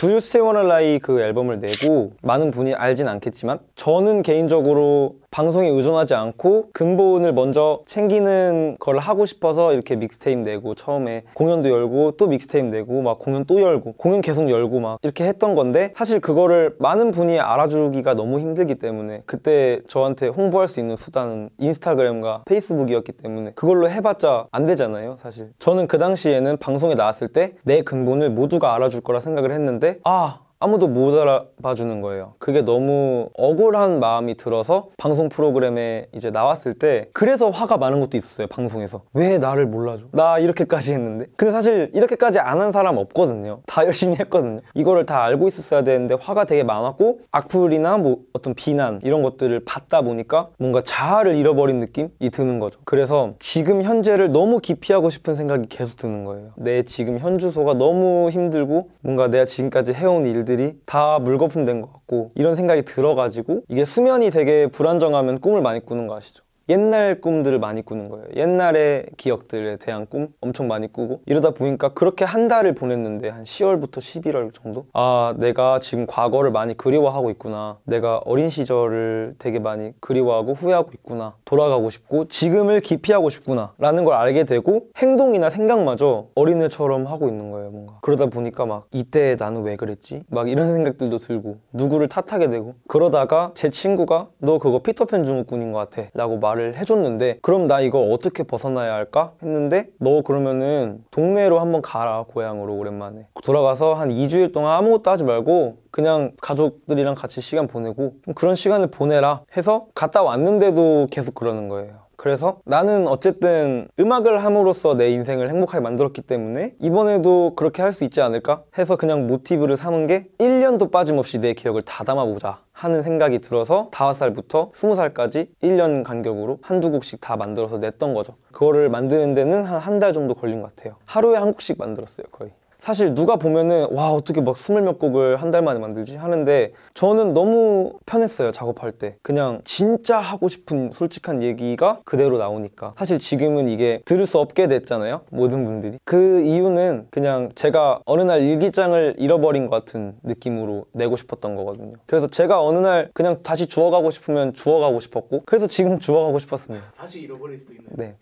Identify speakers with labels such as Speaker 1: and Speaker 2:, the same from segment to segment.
Speaker 1: Do You Still Wanna Lie 그 앨범을 내고 많은 분이 알진 않겠지만 저는 개인적으로 방송에 의존하지 않고 근본을 먼저 챙기는 걸 하고 싶어서 이렇게 믹스테임 내고 처음에 공연도 열고 또믹스테임 내고 막 공연 또 열고 공연 계속 열고 막 이렇게 했던 건데 사실 그거를 많은 분이 알아주기가 너무 힘들기 때문에 그때 저한테 홍보할 수 있는 수단은 인스타그램과 페이스북이었기 때문에 그걸로 해봤자 안 되잖아요 사실 저는 그 당시에는 방송에 나왔을 때 내 근본을 모두가 알아줄 거라 생각을 했는데 啊。 아무도 못 알아봐 주는 거예요. 그게 너무 억울한 마음이 들어서 방송 프로그램에 이제 나왔을 때 그래서 화가 많은 것도 있었어요. 방송에서. 왜 나를 몰라줘? 나 이렇게까지 했는데. 근데 사실 이렇게까지 안 한 사람 없거든요. 다 열심히 했거든요. 이거를 다 알고 있었어야 되는데 화가 되게 많았고 악플이나 뭐 어떤 비난 이런 것들을 받다 보니까 뭔가 자아를 잃어버린 느낌이 드는 거죠. 그래서 지금 현재를 너무 기피하고 싶은 생각이 계속 드는 거예요. 내 지금 현 주소가 너무 힘들고 뭔가 내가 지금까지 해온 일들 아이들이 다 물거품 된 것 같고 이런 생각이 들어가지고 이게 수면이 되게 불안정하면 꿈을 많이 꾸는 거 아시죠? 옛날 꿈들을 많이 꾸는 거예요. 옛날의 기억들에 대한 꿈 엄청 많이 꾸고 이러다 보니까 그렇게 한 달을 보냈는데 한 10월부터 11월 정도 아 내가 지금 과거를 많이 그리워하고 있구나 내가 어린 시절을 되게 많이 그리워하고 후회하고 있구나 돌아가고 싶고 지금을 기피하고 싶구나 라는 걸 알게 되고 행동이나 생각마저 어린애처럼 하고 있는 거예요 뭔가 그러다 보니까 막 이때 나는 왜 그랬지? 막 이런 생각들도 들고 누구를 탓하게 되고 그러다가 제 친구가 너 그거 피터팬 증후군인 것 같아 라고 말을 말을 해줬는데 그럼 나 이거 어떻게 벗어나야 할까? 했는데 너 그러면은 동네로 한번 가라 고향으로 오랜만에 돌아가서 한 2주일 동안 아무것도 하지 말고 그냥 가족들이랑 같이 시간 보내고 그런 시간을 보내라 해서 갔다 왔는데도 계속 그러는 거예요 그래서 나는 어쨌든 음악을 함으로써 내 인생을 행복하게 만들었기 때문에 이번에도 그렇게 할 수 있지 않을까 해서 그냥 모티브를 삼은 게 1년도 빠짐없이 내 기억을 다 담아보자 하는 생각이 들어서 5살부터 20살까지 1년 간격으로 한두 곡씩 다 만들어서 냈던 거죠 그거를 만드는 데는 한 한 달 정도 걸린 것 같아요 하루에 한 곡씩 만들었어요 거의 사실 누가 보면은 와 어떻게 막 스물 몇 곡을 한 달 만에 만들지 하는데 저는 너무 편했어요 작업할 때 그냥 진짜 하고 싶은 솔직한 얘기가 그대로 나오니까 사실 지금은 이게 들을 수 없게 됐잖아요 모든 분들이 그 이유는 그냥 제가 어느 날 일기장을 잃어버린 것 같은 느낌으로 내고 싶었던 거거든요 그래서 제가 어느 날 그냥 다시 주워가고 싶으면 주워가고 싶었고 그래서 지금 주워가고 싶었습니다 다시 잃어버릴 수도 있나요? 네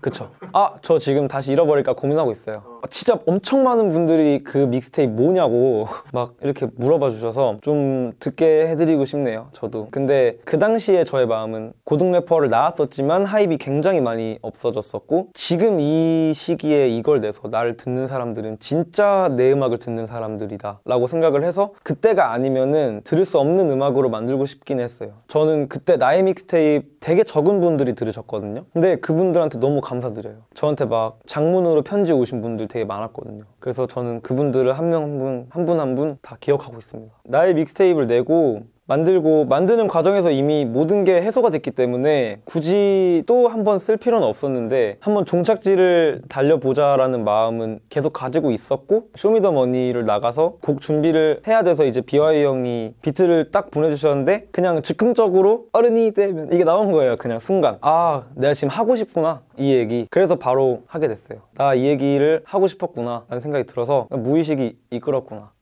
Speaker 1: 그쵸 아 저 지금 다시 잃어버릴까 고민하고 있어요 어. 진짜 엄청 많은 분들이 그믹스테이 뭐냐고 막 이렇게 물어봐 주셔서 좀 듣게 해드리고 싶네요 저도 근데 그 당시에 저의 마음은 고등 래퍼를 나왔었지만 하입이 굉장히 많이 없어졌었고 지금 이 시기에 이걸 내서 나를 듣는 사람들은 진짜 내 음악을 듣는 사람들이다 라고 생각을 해서 그때가 아니면은 들을 수 없는 음악으로 만들고 싶긴 했어요 저는 그때 나의 믹스테이프 되게 적은 분들이 들으셨거든요 근데 그분들한테 너무 감사드려요 저한테 막 장문으로 편지 오신 분들 되게 많았거든요. 그래서 저는 그분들을 한 명 한 분 한 분 한 분 다 기억하고 있습니다. 나의 믹스테이블 내고 만들고 만드는 과정에서 이미 모든 게 해소가 됐기 때문에 굳이 또 한 번 쓸 필요는 없었는데 한 번 종착지를 달려보자 라는 마음은 계속 가지고 있었고 쇼미더머니를 나가서 곡 준비를 해야 돼서 이제 비와이 형이 비트를 딱 보내주셨는데 그냥 즉흥적으로 어른이 되면 이게 나온 거예요 그냥 순간 아 내가 지금 하고 싶구나 이 얘기 그래서 바로 하게 됐어요 나 이 얘기를 하고 싶었구나 라는 생각이 들어서 무의식이 이끌었구나